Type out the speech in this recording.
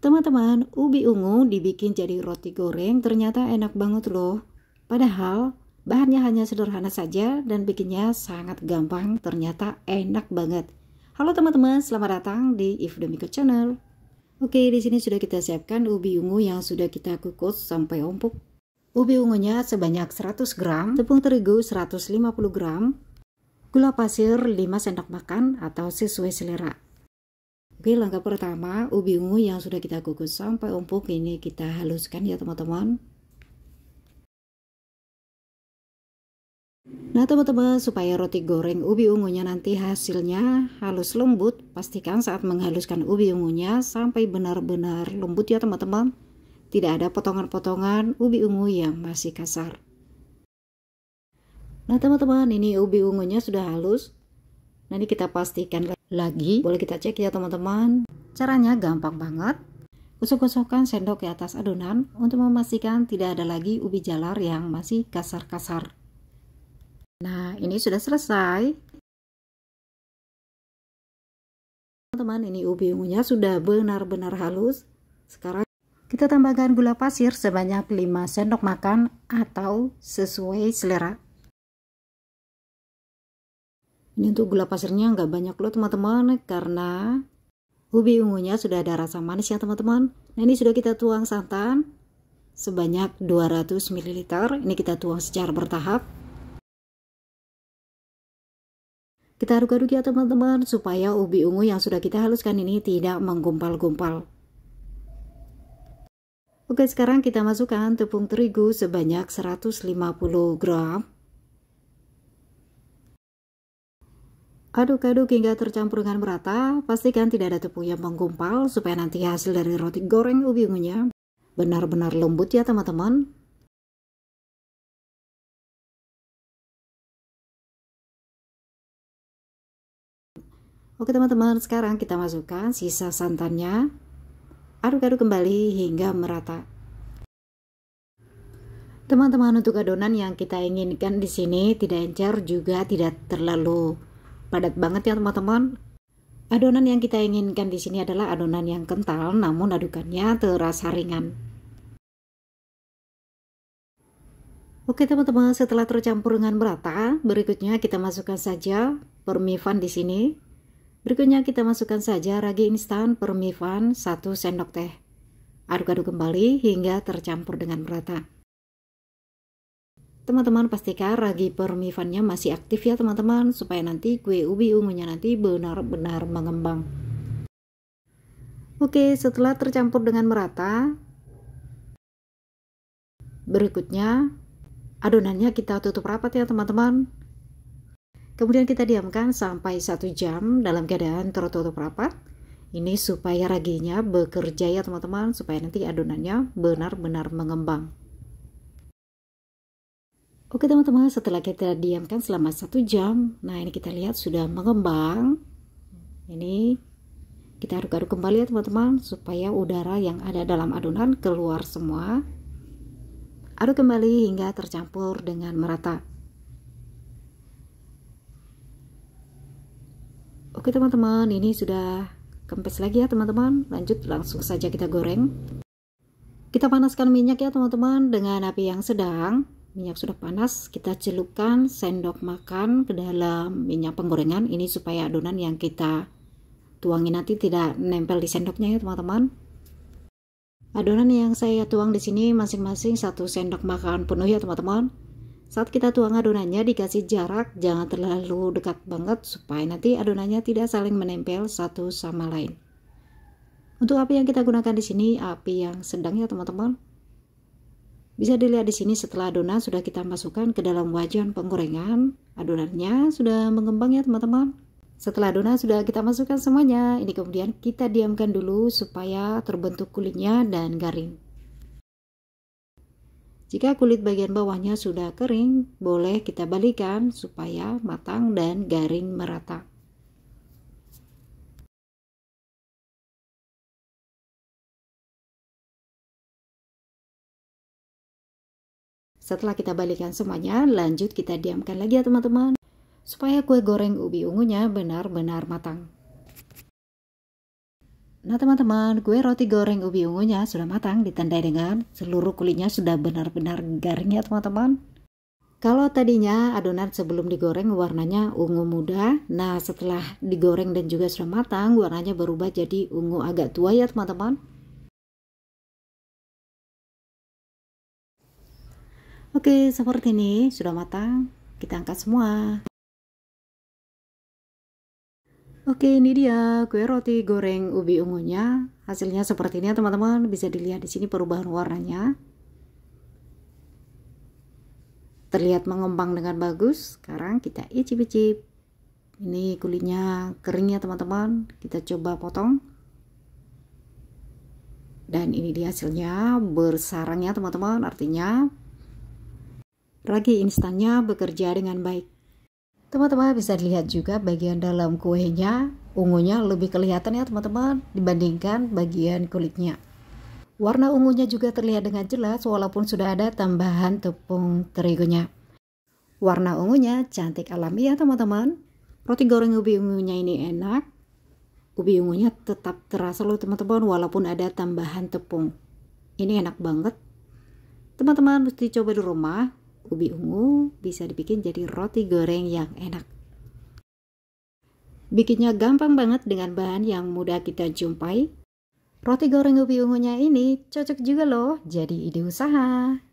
Teman-teman, ubi ungu dibikin jadi roti goreng ternyata enak banget loh. Padahal bahannya hanya sederhana saja dan bikinnya sangat gampang, ternyata enak banget. Halo teman-teman, selamat datang di If The Channel. Oke, di sini sudah kita siapkan ubi ungu yang sudah kita kukus sampai empuk. Ubi ungunya sebanyak 100 gram, tepung terigu 150 gram, gula pasir 5 sendok makan atau sesuai selera. Oke, langkah pertama, ubi ungu yang sudah kita kukus sampai empuk ini kita haluskan ya teman-teman. Nah teman-teman, supaya roti goreng ubi ungunya nanti hasilnya halus lembut, pastikan saat menghaluskan ubi ungunya sampai benar-benar lembut ya teman-teman. Tidak ada potongan-potongan ubi ungu yang masih kasar. Nah teman-teman, ini ubi ungunya sudah halus. Nanti kita pastikan lagi. Boleh kita cek ya teman-teman. Caranya gampang banget. Gosok-gosokkan sendok ke atas adonan untuk memastikan tidak ada lagi ubi jalar yang masih kasar-kasar. Nah, ini sudah selesai. Teman-teman, ini ubi ungunya sudah benar-benar halus. Sekarang kita tambahkan gula pasir sebanyak 5 sendok makan atau sesuai selera. Ini untuk gula pasirnya nggak banyak loh teman-teman karena ubi ungunya sudah ada rasa manis ya teman-teman. Nah ini sudah kita tuang santan sebanyak 200 ml. Ini kita tuang secara bertahap. Kita aduk-aduk ya teman-teman supaya ubi ungu yang sudah kita haluskan ini tidak menggumpal-gumpal. Oke sekarang kita masukkan tepung terigu sebanyak 150 gram. Aduk-aduk hingga tercampur dengan merata, pastikan tidak ada tepung yang menggumpal supaya nanti hasil dari roti goreng ubi ungunya benar-benar lembut ya teman-teman. Oke teman-teman, sekarang kita masukkan sisa santannya. Aduk-aduk kembali hingga merata. Teman-teman, untuk adonan yang kita inginkan di sini tidak encer juga tidak terlalu padat banget ya teman-teman. Adonan yang kita inginkan di sini adalah adonan yang kental namun adukannya terasa ringan. Oke teman-teman, setelah tercampur dengan merata, berikutnya kita masukkan saja permifan di sini. Berikutnya kita masukkan saja ragi instan permifan 1 sendok teh. Aduk-aduk kembali hingga tercampur dengan merata teman-teman pastikan ragi permifannya masih aktif ya teman-teman supaya nanti kue ubi ungunya nanti benar-benar mengembang oke setelah tercampur dengan merata berikutnya adonannya kita tutup rapat ya teman-teman kemudian kita diamkan sampai satu jam dalam keadaan tertutup rapat ini supaya raginya bekerja ya teman-teman supaya nanti adonannya benar-benar mengembang Oke teman-teman, setelah kita diamkan selama satu jam, nah ini kita lihat sudah mengembang. Ini kita aduk-aduk kembali ya teman-teman, supaya udara yang ada dalam adonan keluar semua. Aduk kembali hingga tercampur dengan merata. Oke teman-teman, ini sudah kempes lagi ya teman-teman. Lanjut langsung saja kita goreng. Kita panaskan minyak ya teman-teman dengan api yang sedang minyak sudah panas kita celupkan sendok makan ke dalam minyak penggorengan ini supaya adonan yang kita tuangin nanti tidak nempel di sendoknya ya teman-teman adonan yang saya tuang di sini masing-masing satu sendok makan penuh ya teman-teman saat kita tuang adonannya dikasih jarak jangan terlalu dekat banget supaya nanti adonannya tidak saling menempel satu sama lain untuk api yang kita gunakan di sini api yang sedang ya teman-teman bisa dilihat di sini setelah adonan sudah kita masukkan ke dalam wajan penggorengan. Adonannya sudah mengembang ya teman-teman. Setelah adonan sudah kita masukkan semuanya, ini kemudian kita diamkan dulu supaya terbentuk kulitnya dan garing. Jika kulit bagian bawahnya sudah kering, boleh kita balikan supaya matang dan garing merata. Setelah kita balikkan semuanya, lanjut kita diamkan lagi ya teman-teman, supaya kue goreng ubi ungunya benar-benar matang. Nah teman-teman, kue roti goreng ubi ungunya sudah matang ditandai dengan seluruh kulitnya sudah benar-benar garing ya teman-teman. Kalau tadinya adonan sebelum digoreng warnanya ungu muda, nah setelah digoreng dan juga sudah matang warnanya berubah jadi ungu agak tua ya teman-teman. Oke, seperti ini sudah matang. Kita angkat semua. Oke, ini dia kue roti goreng ubi ungunya. Hasilnya seperti ini ya, teman-teman. Bisa dilihat di sini perubahan warnanya. Terlihat mengembang dengan bagus. Sekarang kita icip-icip. Ini kulitnya kering ya, teman-teman. Kita coba potong. Dan ini dia hasilnya bersarangnya, teman-teman. Artinya lagi instannya bekerja dengan baik. Teman-teman bisa dilihat juga bagian dalam kuenya, ungunya lebih kelihatan ya teman-teman dibandingkan bagian kulitnya. Warna ungunya juga terlihat dengan jelas walaupun sudah ada tambahan tepung terigunya. Warna ungunya cantik alami ya teman-teman. Roti goreng ubi ungunya ini enak. Ubi ungunya tetap terasa loh teman-teman walaupun ada tambahan tepung. Ini enak banget. Teman-teman mesti coba di rumah ubi ungu bisa dibikin jadi roti goreng yang enak. Bikinnya gampang banget dengan bahan yang mudah kita jumpai. Roti goreng ubi ungunya ini cocok juga loh jadi ide usaha.